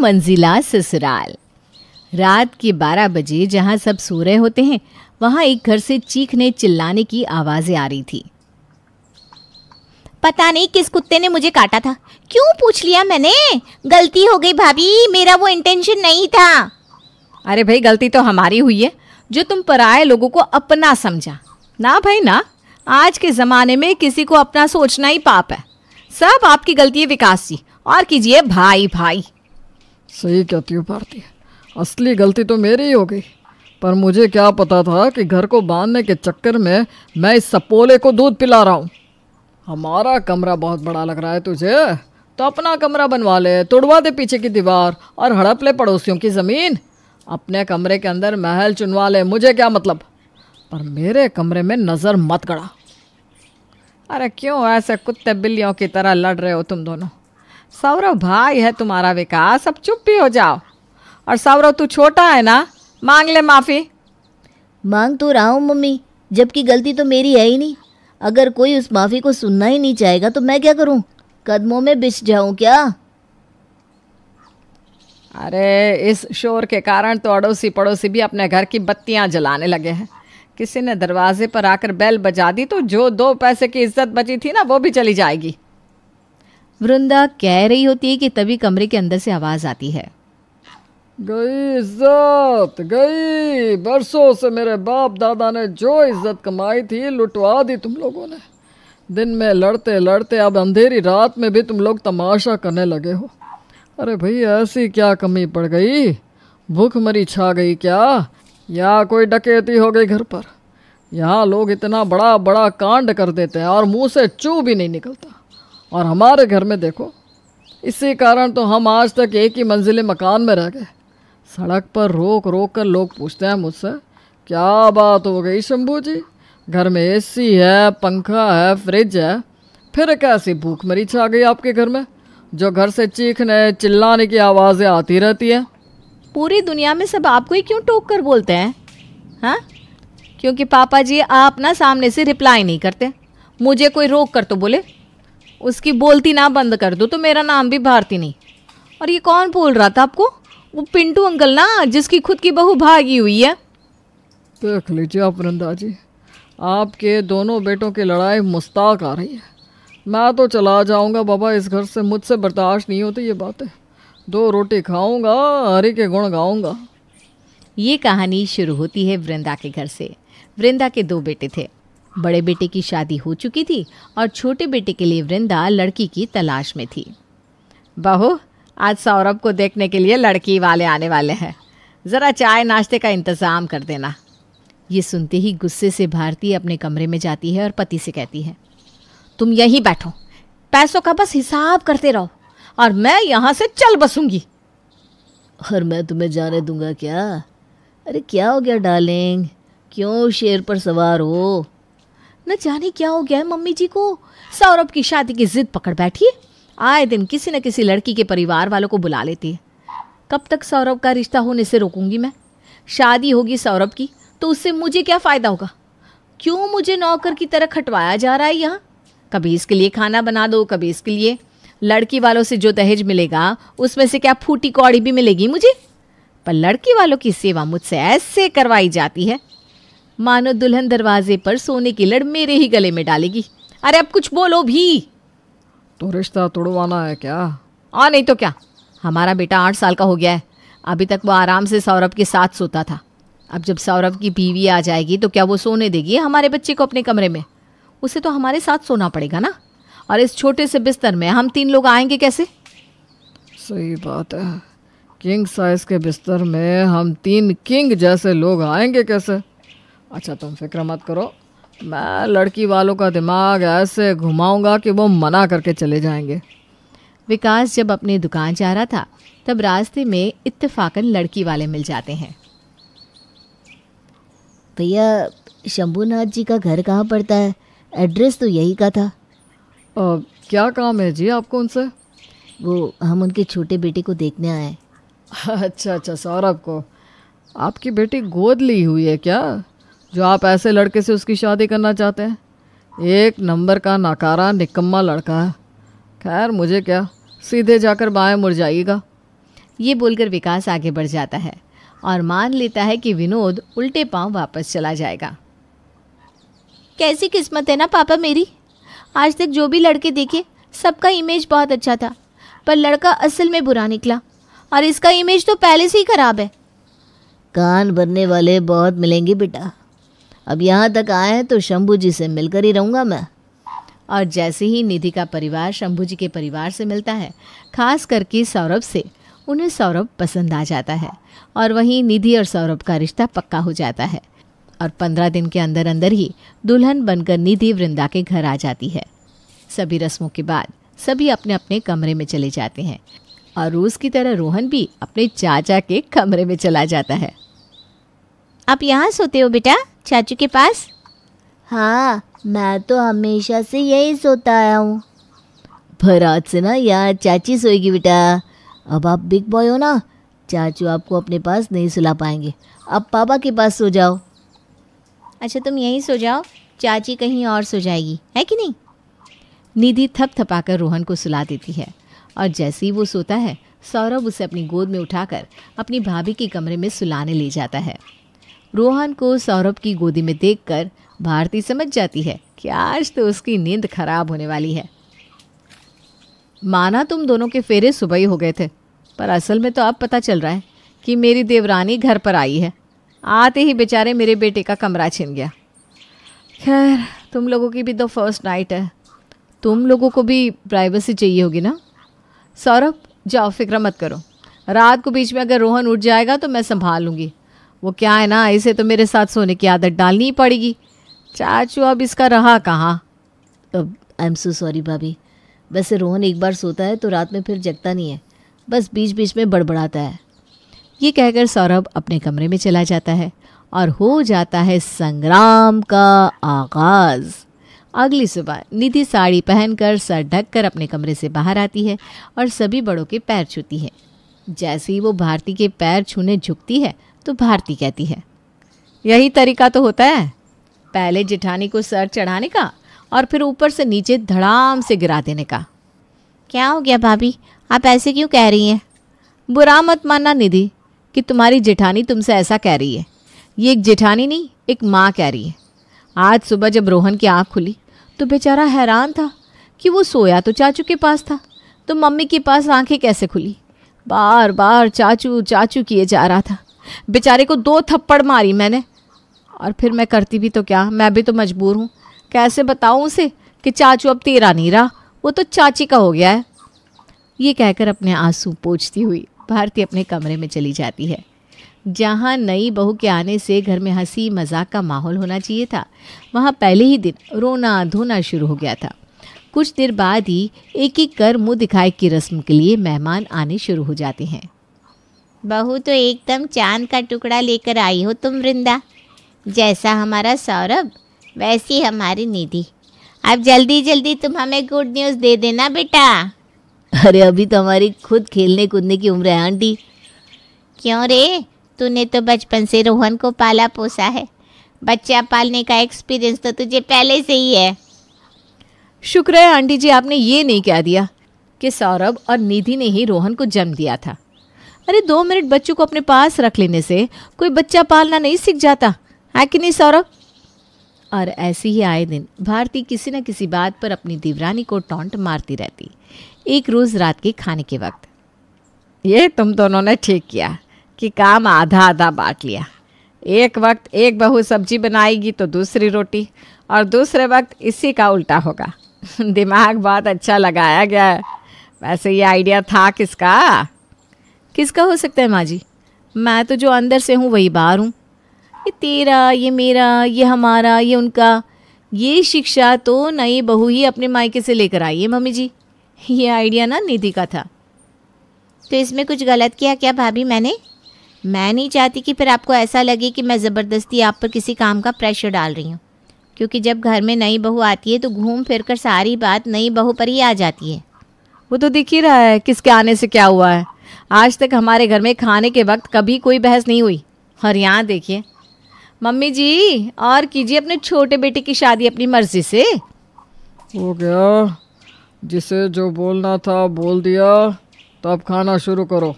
मंजिला ससुराल रात के 12 बजे जहां सब सो रहे होते हैं वहां एक घर से चीखने चिल्लाने की आवाज़ें आ रही थी पता नहीं किस कुत्ते ने मुझे काटा था क्यों पूछ लिया मैंने गलती हो गई भाभी मेरा वो इंटेंशन नहीं था अरे भाई गलती तो हमारी हुई है जो तुम पराए लोगों को अपना समझा ना भाई ना आज के ज़माने में किसी को अपना सोचना ही पाप है सब आपकी गलती है विकास जी और कीजिए भाई भाई सही कहती हूँ भारती असली गलती तो मेरी ही हो गई पर मुझे क्या पता था कि घर को बांधने के चक्कर में मैं इस सपोले को दूध पिला रहा हूँ हमारा कमरा बहुत बड़ा लग रहा है तुझे तो अपना कमरा बनवा ले तोड़वा दे पीछे की दीवार और हड़प ले पड़ोसियों की ज़मीन अपने कमरे के अंदर महल चुनवा ले मुझे क्या मतलब पर मेरे कमरे में नज़र मत गड़ा अरे क्यों ऐसे कुत्ते बिल्लियों की तरह लड़ रहे हो तुम दोनों सौरव भाई है तुम्हारा विकास अब चुप भी हो जाओ और सौरव तू छोटा है ना मांग ले माफ़ी मांग तो रहा हूँ मम्मी जबकि गलती तो मेरी है ही नहीं अगर कोई उस माफ़ी को सुनना ही नहीं चाहेगा तो मैं क्या करूँ कदमों में बिछ जाऊँ क्या अरे इस शोर के कारण तो अड़ोसी पड़ोसी भी अपने घर की बत्तियाँ जलाने लगे हैं किसी ने दरवाजे पर आकर बैल बजा दी तो जो दो पैसे की इज्जत बची थी ना वो भी चली जाएगी वृंदा कह रही होती है कि तभी कमरे के अंदर से आवाज़ आती है गई इज्जत गई बरसों से मेरे बाप दादा ने जो इज्जत कमाई थी लुटवा दी तुम लोगों ने दिन में लड़ते लड़ते अब अंधेरी रात में भी तुम लोग तमाशा करने लगे हो अरे भाई ऐसी क्या कमी पड़ गई भूखमरी छा गई क्या या कोई डकैती हो गई घर पर यहाँ लोग इतना बड़ा बड़ा कांड कर देते हैं और मुंह से चू भी नहीं निकलता और हमारे घर में देखो इसी कारण तो हम आज तक एक ही मंजिले मकान में रह गए सड़क पर रोक रोक कर लोग पूछते हैं मुझसे क्या बात हो गई शंभू जी घर में एसी है पंखा है फ्रिज है फिर कैसी भूख मरी छा गई आपके घर में जो घर से चीखने चिल्लाने की आवाज़ें आती रहती हैं पूरी दुनिया में सब आपको ही क्यों टोक कर बोलते हैं हाँ क्योंकि पापा जी आप ना सामने से रिप्लाई नहीं करते मुझे कोई रोक कर तो बोले उसकी बोलती ना बंद कर दो तो मेरा नाम भी भारती नहीं और ये कौन बोल रहा था आपको वो पिंटू अंकल ना जिसकी खुद की बहू भागी हुई है देख लीजिए आप नंदा जी आपके दोनों बेटों की लड़ाई मुस्ताक आ रही है मैं तो चला जाऊंगा बाबा इस घर से मुझसे बर्दाश्त नहीं होती ये बातें दो रोटी खाऊंगा हरी के गुण गाऊंगा ये कहानी शुरू होती है वृंदा के घर से वृंदा के दो बेटे थे बड़े बेटे की शादी हो चुकी थी और छोटे बेटे के लिए वृंदा लड़की की तलाश में थी बहू आज सौरभ को देखने के लिए लड़की वाले आने वाले हैं ज़रा चाय नाश्ते का इंतज़ाम कर देना ये सुनते ही गुस्से से भारती अपने कमरे में जाती है और पति से कहती है तुम यहीं बैठो पैसों का बस हिसाब करते रहो और मैं यहाँ से चल बसूंगी और मैं तुम्हें जाने दूंगा क्या अरे क्या हो गया डार्लिंग क्यों शेर पर सवार हो न जाने क्या हो गया है मम्मी जी को सौरभ की शादी की जिद पकड़ बैठी आए दिन किसी न किसी लड़की के परिवार वालों को बुला लेती है कब तक सौरभ का रिश्ता होने से रोकूंगी मैं शादी होगी सौरभ की तो उससे मुझे क्या फ़ायदा होगा क्यों मुझे नौकर की तरह खटवाया जा रहा है यहाँ कभी इसके लिए खाना बना दो कभी इसके लिए लड़की वालों से जो दहेज मिलेगा उसमें से क्या फूटी कौड़ी भी मिलेगी मुझे पर लड़की वालों की सेवा मुझसे ऐसे करवाई जाती है मानो दुल्हन दरवाजे पर सोने की लड़ मेरे ही गले में डालेगी अरे अब कुछ बोलो भी तो रिश्ता तोड़वाना है क्या आ नहीं तो क्या हमारा बेटा आठ साल का हो गया है अभी तक वो आराम से सौरभ के साथ सोता था अब जब सौरभ की बीवी आ जाएगी तो क्या वो सोने देगी हमारे बच्चे को अपने कमरे में उसे तो हमारे साथ सोना पड़ेगा ना और इस छोटे से बिस्तर में हम तीन लोग आएंगे कैसे सही बात है किंग साइज के बिस्तर में हम तीन किंग जैसे लोग आएंगे कैसे अच्छा तुम फिक्र मत करो मैं लड़की वालों का दिमाग ऐसे घुमाऊंगा कि वो मना करके चले जाएंगे विकास जब अपनी दुकान जा रहा था तब रास्ते में इत्तेफाकन लड़की वाले मिल जाते हैं भैया शंभुनाथ जी का घर कहाँ पड़ता है एड्रेस तो यही का था आ, क्या काम है जी आपको उनसे वो हम उनके छोटे बेटे को देखने आए अच्छा अच्छा सौरभ को आपकी बेटी गोद ली हुई है क्या जो आप ऐसे लड़के से उसकी शादी करना चाहते हैं एक नंबर का नाकारा निकम्मा लड़का है खैर मुझे क्या सीधे जाकर बाएं मुड़ जाइएगा ये बोलकर विकास आगे बढ़ जाता है और मान लेता है कि विनोद उल्टे पांव वापस चला जाएगा कैसी किस्मत है ना पापा मेरी आज तक जो भी लड़के देखे सबका इमेज बहुत अच्छा था पर लड़का असल में बुरा निकला और इसका इमेज तो पहले से ही खराब है कान बनने वाले बहुत मिलेंगे बेटा अब यहाँ तक आए हैं तो शंभू जी से मिलकर ही रहूँगा मैं और जैसे ही निधि का परिवार शंभू जी के परिवार से मिलता है खास करके सौरभ से उन्हें सौरभ पसंद आ जाता है और वहीं निधि और सौरभ का रिश्ता पक्का हो जाता है और पंद्रह दिन के अंदर अंदर ही दुल्हन बनकर निधि वृंदा के घर आ जाती है सभी रस्मों के बाद सभी अपने अपने कमरे में चले जाते हैं और रोज़ की तरह रोहन भी अपने चाचा के कमरे में चला जाता है आप यहाँ सोते हो बेटा चाचू के पास हाँ मैं तो हमेशा से यही सोता आया हूँ पर आज से ना यार चाची सोएगी बेटा अब आप बिग बॉय हो ना चाचू आपको अपने पास नहीं सुला पाएंगे अब पापा के पास सो जाओ अच्छा तुम यहीं सो जाओ चाची कहीं और सो जाएगी है कि नहीं निधि थप थपाकर रोहन को सुला देती है और जैसे ही वो सोता है सौरभ उसे अपनी गोद में उठाकर अपनी भाभी के कमरे में सुलाने ले जाता है रोहन को सौरभ की गोदी में देखकर भारती समझ जाती है कि आज तो उसकी नींद खराब होने वाली है माना तुम दोनों के फेरे सुबह ही हो गए थे पर असल में तो अब पता चल रहा है कि मेरी देवरानी घर पर आई है आते ही बेचारे मेरे बेटे का कमरा छिन गया खैर तुम लोगों की भी तो फर्स्ट नाइट है तुम लोगों को भी प्राइवेसी चाहिए होगी ना सौरभ जाओ फिक्र मत करो रात को बीच में अगर रोहन उठ जाएगा तो मैं संभाल लूँगी वो क्या है ना इसे तो मेरे साथ सोने की आदत डालनी पड़ेगी चाचू अब इसका रहा कहाँ आई एम सो सॉरी भाभी वैसे रोहन एक बार सोता है तो रात में फिर जगता नहीं है बस बीच बीच में बड़बड़ाता है ये कहकर सौरभ अपने कमरे में चला जाता है और हो जाता है संग्राम का आगाज़ अगली सुबह निधि साड़ी पहनकर सर ढक कर अपने कमरे से बाहर आती है और सभी बड़ों के पैर छूती है जैसे ही वो भारती के पैर छूने झुकती है तो भारती कहती है यही तरीका तो होता है पहले जिठानी को सर चढ़ाने का और फिर ऊपर से नीचे धड़ाम से गिरा देने का क्या हो गया भाभी आप ऐसे क्यों कह रही हैं बुरा मत मानना निधि कि तुम्हारी जिठानी तुमसे ऐसा कह रही है ये एक जिठानी नहीं एक माँ कह रही है आज सुबह जब रोहन की आँख खुली तो बेचारा हैरान था कि वो सोया तो चाचू के पास था तो मम्मी के पास आंखें कैसे खुली बार बार चाचू चाचू किए जा रहा था बेचारे को दो थप्पड़ मारी मैंने और फिर मैं करती भी तो क्या मैं भी तो मजबूर हूँ कैसे बताऊँ उसे कि चाचू अब तेरा नहीं रहा वो तो चाची का हो गया है ये कहकर अपने आंसू पोछती हुई भारती अपने कमरे में चली जाती है जहाँ नई बहू के आने से घर में हंसी मजाक का माहौल होना चाहिए था वहाँ पहले ही दिन रोना धोना शुरू हो गया था कुछ देर बाद ही एक एक कर मुंह दिखाए की रस्म के लिए मेहमान आने शुरू हो जाते हैं बहू तो एकदम चांद का टुकड़ा लेकर आई हो तुम वृंदा जैसा हमारा सौरभ वैसी हमारी निधि अब जल्दी जल्दी तुम हमें गुड न्यूज़ दे देना बेटा अरे अभी तो हमारी खुद खेलने कूदने की उम्र है आंटी क्यों रे तूने तो बचपन से रोहन को पाला पोसा है बच्चा पालने का एक्सपीरियंस तो तुझे पहले से ही है शुक्र है आंटी जी आपने ये नहीं कह दिया कि सौरभ और निधि ने ही रोहन को जन्म दिया था अरे दो मिनट बच्चों को अपने पास रख लेने से कोई बच्चा पालना नहीं सीख जाता है कि नहीं सौरभ और ऐसी ही आए दिन भारती किसी न किसी बात पर अपनी देवरानी को टोंट मारती रहती एक रोज़ रात के खाने के वक्त ये तुम दोनों ने ठीक किया कि काम आधा आधा बांट लिया एक वक्त एक बहू सब्जी बनाएगी तो दूसरी रोटी और दूसरे वक्त इसी का उल्टा होगा दिमाग बहुत अच्छा लगाया गया है वैसे ये आइडिया था किसका किसका हो सकता है माँ जी मैं तो जो अंदर से हूँ वही बाहर हूँ ये तेरा ये मेरा ये हमारा ये उनका ये शिक्षा तो नई बहू ही अपने मायके से लेकर आई है मम्मी जी ये आइडिया ना निधि का था तो इसमें कुछ गलत किया क्या भाभी मैंने मैं नहीं चाहती कि फिर आपको ऐसा लगे कि मैं ज़बरदस्ती आप पर किसी काम का प्रेशर डाल रही हूँ क्योंकि जब घर में नई बहू आती है तो घूम फिर कर सारी बात नई बहू पर ही आ जाती है वो तो दिख ही रहा है किसके आने से क्या हुआ है आज तक हमारे घर में खाने के वक्त कभी कोई बहस नहीं हुई और यहाँ देखिए मम्मी जी और कीजिए अपने छोटे बेटे की शादी अपनी मर्जी से हो गया जिसे जो बोलना था बोल दिया तो अब खाना शुरू करो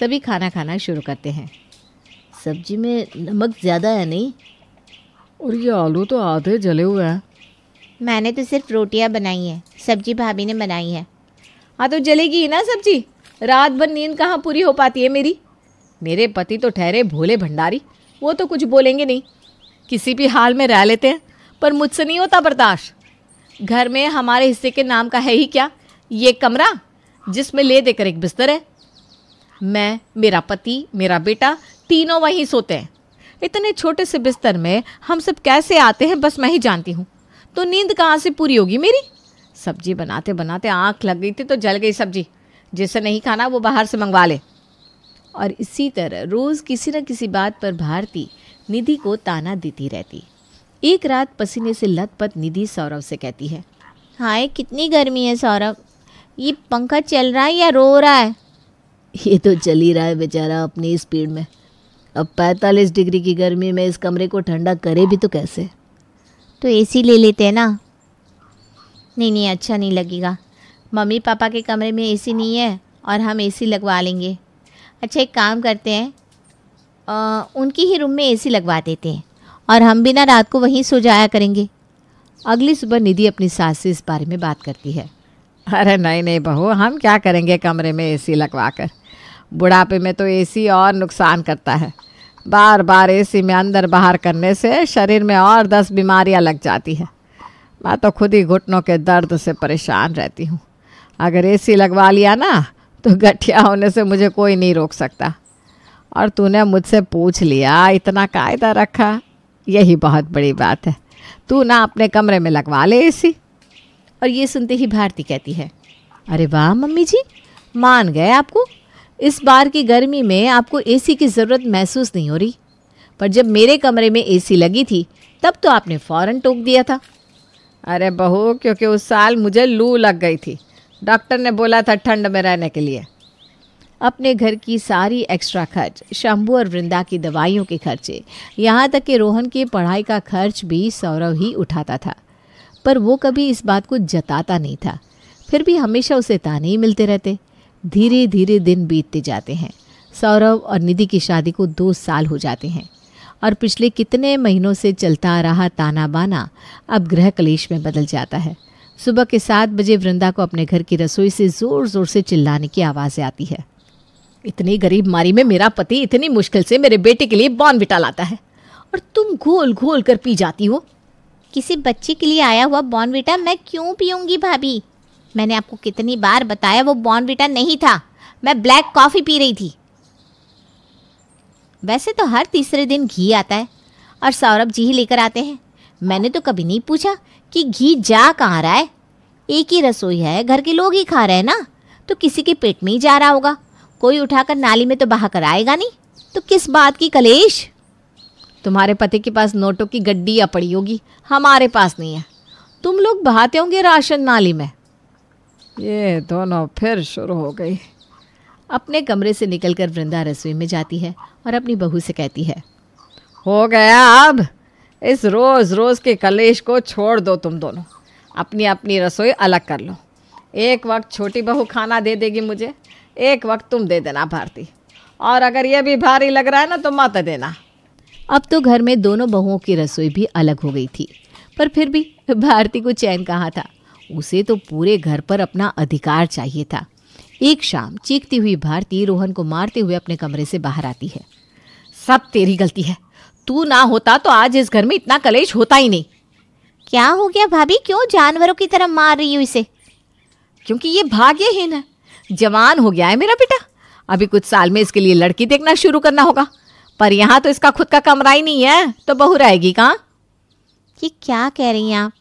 सभी खाना खाना शुरू करते हैं सब्जी में नमक ज़्यादा है नहीं और ये आलू तो आधे जले हुए हैं मैंने तो सिर्फ रोटियां बनाई हैं सब्जी भाभी ने बनाई है हाँ तो जलेगी ना सब्जी रात भर नींद कहाँ पूरी हो पाती है मेरी मेरे पति तो ठहरे भोले भंडारी वो तो कुछ बोलेंगे नहीं किसी भी हाल में रह लेते हैं पर मुझसे नहीं होता बर्दाश्त घर में हमारे हिस्से के नाम का है ही क्या ये कमरा जिसमें ले देकर एक बिस्तर है मैं मेरा पति मेरा बेटा तीनों वहीं सोते हैं इतने छोटे से बिस्तर में हम सब कैसे आते हैं बस मैं ही जानती हूँ तो नींद कहाँ से पूरी होगी मेरी सब्जी बनाते बनाते आँख लग गई थी तो जल गई सब्जी जिसे नहीं खाना वो बाहर से मंगवा ले और इसी तरह रोज़ किसी न किसी बात पर भारती निधि को ताना देती रहती एक रात पसीने से लथपथ निधि सौरव से कहती है हाय कितनी गर्मी है सौरभ ये पंखा चल रहा है या रो रहा है ये तो चल ही रहा है बेचारा अपनी स्पीड में अब पैंतालीस डिग्री की गर्मी में इस कमरे को ठंडा करे भी तो कैसे तो एसी ले लेते हैं ना नहीं नहीं अच्छा नहीं लगेगा मम्मी पापा के कमरे में एसी नहीं है और हम एसी लगवा लेंगे अच्छा एक काम करते हैं आ, उनकी ही रूम में एसी लगवा देते हैं और हम भी ना रात को वहीं सो जाया करेंगे अगली सुबह निधि अपनी सास से इस बारे में बात करती है अरे नहीं नहीं बहू हम क्या करेंगे कमरे में एसी लगवा कर बुढ़ापे में तो एसी और नुकसान करता है बार बार एसी में अंदर बाहर करने से शरीर में और दस बीमारियां लग जाती है मैं तो खुद ही घुटनों के दर्द से परेशान रहती हूँ अगर एसी लगवा लिया ना तो गठिया होने से मुझे कोई नहीं रोक सकता और तूने मुझसे पूछ लिया इतना कायदा रखा यही बहुत बड़ी बात है तू ना अपने कमरे में लगवा ले एसी और ये सुनते ही भारती कहती है अरे वाह मम्मी जी मान गए आपको इस बार की गर्मी में आपको एसी की ज़रूरत महसूस नहीं हो रही पर जब मेरे कमरे में एसी लगी थी तब तो आपने फ़ौरन टोक दिया था अरे बहू क्योंकि उस साल मुझे लू लग गई थी डॉक्टर ने बोला था ठंड में रहने के लिए अपने घर की सारी एक्स्ट्रा खर्च शंभू और वृंदा की दवाइयों के खर्चे यहाँ तक कि रोहन की पढ़ाई का खर्च भी सौरव ही उठाता था पर वो कभी इस बात को जताता नहीं था फिर भी हमेशा उसे ताने ही मिलते रहते धीरे धीरे दिन बीतते जाते हैं सौरव और निधि की शादी को दो साल हो जाते हैं और पिछले कितने महीनों से चलता आ रहा ताना बाना अब गृह कलेश में बदल जाता है सुबह के सात बजे वृंदा को अपने घर की रसोई से ज़ोर ज़ोर से चिल्लाने की आवाज़ें आती है इतनी गरीब मारी में मेरा पति इतनी मुश्किल से मेरे बेटे के लिए बिटा लाता है और तुम घोल घोल कर पी जाती हो किसी बच्चे के लिए आया हुआ बॉनविटा मैं क्यों पीऊंगी भाभी मैंने आपको कितनी बार बताया वो बॉनविटा नहीं था मैं ब्लैक कॉफ़ी पी रही थी वैसे तो हर तीसरे दिन घी आता है और सौरभ जी ही लेकर आते हैं मैंने तो कभी नहीं पूछा कि घी जा कहाँ रहा है एक ही रसोई है घर के लोग ही खा रहे हैं ना तो किसी के पेट में ही जा रहा होगा कोई उठाकर नाली में तो बहा कर आएगा नहीं तो किस बात की कलेश तुम्हारे पति के पास नोटों की गड्डी या पड़ी होगी हमारे पास नहीं है तुम लोग बहाते होंगे राशन नाली में ये दोनों फिर शुरू हो गई अपने कमरे से निकलकर वृंदा रसोई में जाती है और अपनी बहू से कहती है हो गया अब इस रोज़ रोज़ के कलेश को छोड़ दो तुम दोनों अपनी अपनी रसोई अलग कर लो एक वक्त छोटी बहू खाना दे देगी मुझे एक वक्त तुम दे देना भारती और अगर ये भी भारी लग रहा है ना तो मत देना अब तो घर में दोनों बहुओं की रसोई भी अलग हो गई थी पर फिर भी भारती को चैन कहाँ था उसे तो पूरे घर पर अपना अधिकार चाहिए था एक शाम चीखती हुई भारती रोहन को मारते हुए अपने कमरे से बाहर आती है सब तेरी गलती है तू ना होता तो आज इस घर में इतना कलेश होता ही नहीं क्या हो गया भाभी क्यों जानवरों की तरह मार रही हो इसे क्योंकि ये भाग्यहीन है जवान हो गया है मेरा बेटा अभी कुछ साल में इसके लिए लड़की देखना शुरू करना होगा पर यहाँ तो इसका खुद का कमरा ही नहीं है तो बहू रहेगी कहाँ ये क्या कह रही हैं आप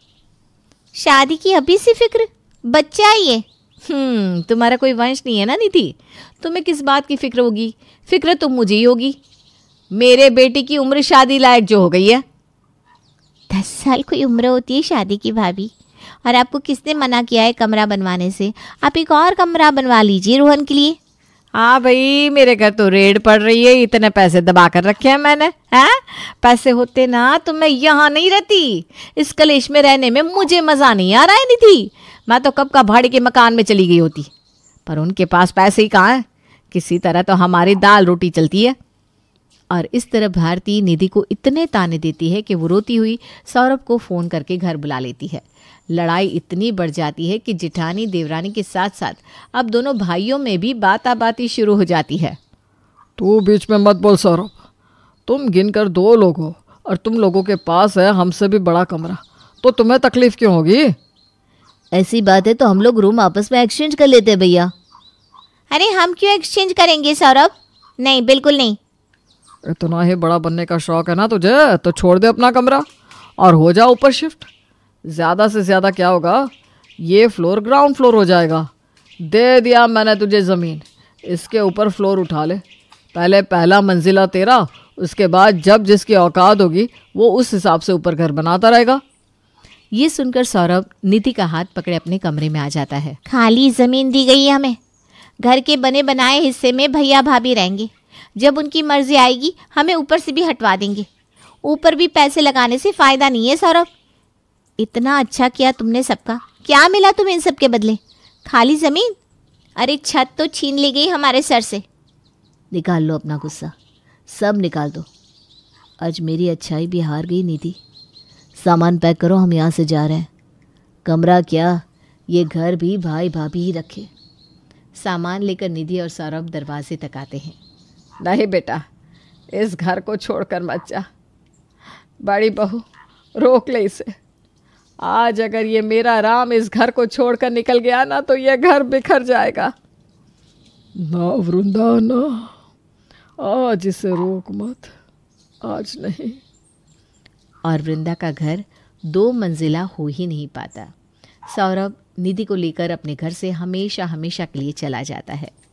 शादी की अभी सी फिक्र बच्चा है ये हम्म तुम्हारा कोई वंश नहीं है ना निधि तुम्हें किस बात की फिक्र होगी फिक्र तो मुझे ही होगी मेरे बेटी की उम्र शादी लायक जो हो गई है दस साल कोई उम्र होती है शादी की भाभी और आपको किसने मना किया है कमरा बनवाने से आप एक और कमरा बनवा लीजिए रोहन के लिए हाँ भाई मेरे घर तो रेड पड़ रही है इतने पैसे दबा कर रखे हैं मैंने हैं पैसे होते ना तो मैं यहाँ नहीं रहती इस कलेश में रहने में मुझे मज़ा नहीं आ रहा है थी मैं तो कब का भाड़े के मकान में चली गई होती पर उनके पास पैसे ही कहाँ हैं किसी तरह तो हमारी दाल रोटी चलती है और इस तरह भारती निधि को इतने ताने देती है कि वो रोती हुई सौरभ को फ़ोन करके घर बुला लेती है लड़ाई इतनी बढ़ जाती है कि जिठानी देवरानी के साथ साथ अब दोनों भाइयों में भी बाताबाती शुरू हो जाती है तू बीच में मत बोल सौरभ तुम गिनकर दो लोग हो और तुम लोगों के पास है हमसे भी बड़ा कमरा तो तुम्हें तकलीफ क्यों होगी ऐसी बात है तो हम लोग रूम आपस में एक्सचेंज कर लेते हैं भैया अरे हम क्यों एक्सचेंज करेंगे सौरभ नहीं बिल्कुल नहीं इतना ही बड़ा बनने का शौक है ना तुझे तो छोड़ दे अपना कमरा और हो जा ऊपर शिफ्ट ज़्यादा से ज़्यादा क्या होगा ये फ्लोर ग्राउंड फ्लोर हो जाएगा दे दिया मैंने तुझे ज़मीन इसके ऊपर फ्लोर उठा ले पहले पहला मंजिला तेरा उसके बाद जब जिसकी औकात होगी वो उस हिसाब से ऊपर घर बनाता रहेगा ये सुनकर सौरभ निधि का हाथ पकड़े अपने कमरे में आ जाता है खाली ज़मीन दी गई हमें घर के बने बनाए हिस्से में भैया भाभी रहेंगे जब उनकी मर्जी आएगी हमें ऊपर से भी हटवा देंगे ऊपर भी पैसे लगाने से फ़ायदा नहीं है सौरभ इतना अच्छा किया तुमने सबका क्या मिला तुम इन सब के बदले खाली ज़मीन अरे छत तो छीन ली गई हमारे सर से निकाल लो अपना गुस्सा सब निकाल दो आज मेरी अच्छाई भी हार गई निधि सामान पैक करो हम यहाँ से जा रहे हैं कमरा क्या ये घर भी भाई भाभी ही रखे सामान लेकर निधि और सौरभ दरवाजे तक आते हैं नहीं बेटा इस घर को छोड़कर मत जा बड़ी बहू रोक ले इसे आज अगर ये मेरा राम इस घर को छोड़कर निकल गया ना तो ये घर बिखर जाएगा ना वृंदा ना आज इसे रोक मत आज नहीं और वृंदा का घर दो मंजिला हो ही नहीं पाता सौरभ निधि को लेकर अपने घर से हमेशा हमेशा के लिए चला जाता है